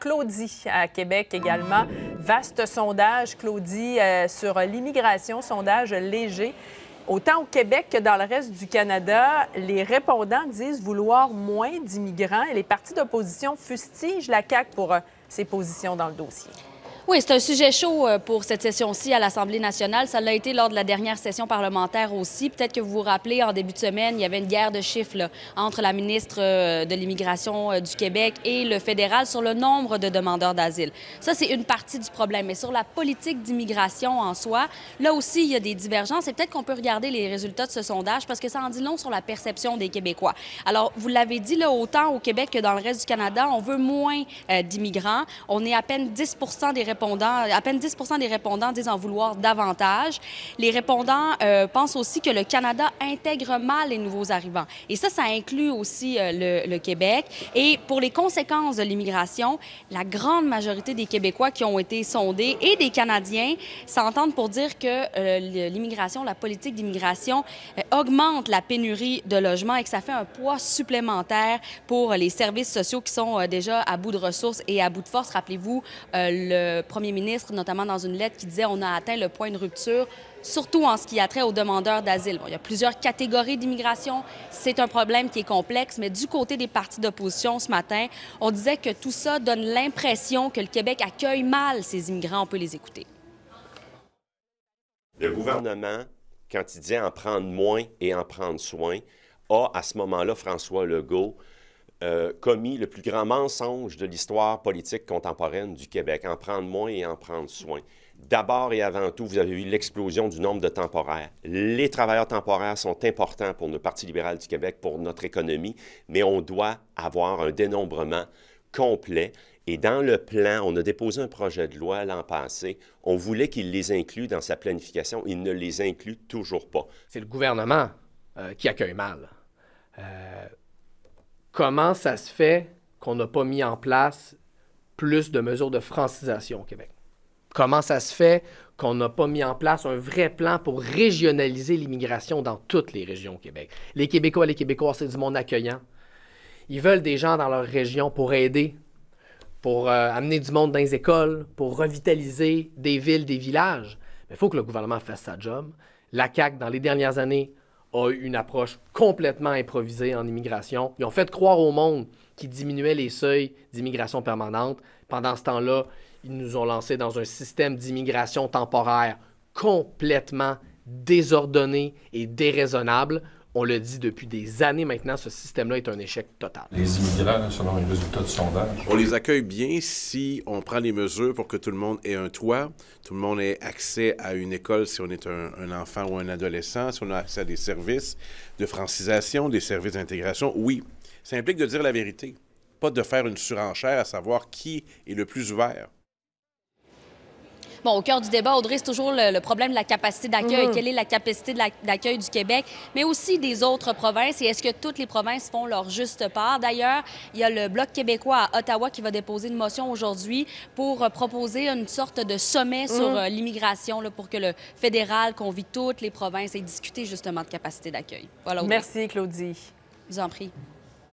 Claudie à Québec également. Vaste sondage, Claudie, euh, sur l'immigration, sondage léger. Autant au Québec que dans le reste du Canada, les répondants disent vouloir moins d'immigrants et les partis d'opposition fustigent la CAQ pour ses euh, positions dans le dossier. Oui, c'est un sujet chaud euh, pour cette session-ci à l'Assemblée nationale. Ça l'a été lors de la dernière session parlementaire aussi. Peut-être que vous vous rappelez, en début de semaine, il y avait une guerre de chiffres entre la ministre euh, de l'Immigration euh, du Québec et le fédéral sur le nombre de demandeurs d'asile. Ça, c'est une partie du problème. Mais sur la politique d'immigration en soi, là aussi, il y a des divergences. Et peut-être qu'on peut regarder les résultats de ce sondage parce que ça en dit long sur la perception des Québécois. Alors, vous l'avez dit, là, autant au Québec que dans le reste du Canada, on veut moins d'immigrants. On est à peine 10 des réponses à peine 10 des répondants disent en vouloir davantage. Les répondants euh, pensent aussi que le Canada intègre mal les nouveaux arrivants. Et ça, ça inclut aussi euh, le, Québec. Et pour les conséquences de l'immigration, la grande majorité des Québécois qui ont été sondés et des Canadiens s'entendent pour dire que euh, l'immigration, la politique d'immigration augmente la pénurie de logements et que ça fait un poids supplémentaire pour les services sociaux qui sont déjà à bout de ressources et à bout de force. Rappelez-vous, le premier ministre, notamment dans une lettre qui disait on a atteint le point de rupture, surtout en ce qui a trait aux demandeurs d'asile. il y a plusieurs catégories d'immigration. C'est un problème qui est complexe, mais du côté des partis d'opposition ce matin, on disait que tout ça donne l'impression que le Québec accueille mal ces immigrants. On peut les écouter. Le gouvernement, quand il dit en prendre moins et en prendre soin, a à ce moment-là, François Legault, euh, commis le plus grand mensonge de l'histoire politique contemporaine du Québec, en prendre moins et en prendre soin. D'abord et avant tout, vous avez vu l'explosion du nombre de temporaires. Les travailleurs temporaires sont importants pour le Parti libéral du Québec, pour notre économie, mais on doit avoir un dénombrement complet. Et dans le plan, on a déposé un projet de loi l'an passé. On voulait qu'il les inclue dans sa planification. Il ne les inclut toujours pas. C'est le gouvernement euh, qui accueille mal. Euh, comment ça se fait qu'on n'a pas mis en place plus de mesures de francisation au Québec? Comment ça se fait qu'on n'a pas mis en place un vrai plan pour régionaliser l'immigration dans toutes les régions au Québec? Les Québécois, les Québécois, c'est du monde accueillant. Ils veulent des gens dans leur région pour aider, pour euh, amener du monde dans les écoles, pour revitaliser des villes, des villages. Mais il faut que le gouvernement fasse sa job. La CAQ, dans les dernières années, a une approche complètement improvisée en immigration. Ils ont fait croire au monde qu'ils diminuaient les seuils d'immigration permanente. Pendant ce temps-là, ils nous ont lancés dans un système d'immigration temporaire complètement désordonné et déraisonnable on le dit depuis des années maintenant, ce système-là est un échec total. Les immigrants, selon les résultats du sondage. On les accueille bien si on prend les mesures pour que tout le monde ait un toit, tout le monde ait accès à une école si on est un, un enfant ou un adolescent, si on a accès à des services de francisation, des services d'intégration. Oui, ça implique de dire la vérité, pas de faire une surenchère à savoir qui est le plus ouvert bon, au cœur du débat, Audrey, c'est toujours le, problème de la capacité d'accueil. Mhm. Quelle est la capacité d'accueil du Québec, mais aussi des autres provinces? Et est-ce que toutes les provinces font leur juste part? D'ailleurs, il y a le Bloc québécois à Ottawa qui va déposer une motion aujourd'hui pour euh, proposer une sorte de sommet mhm. sur euh, l'immigration pour que le fédéral convie toutes les provinces et discuter justement de capacité d'accueil. Voilà, Merci, Claudie. Je vous en prie.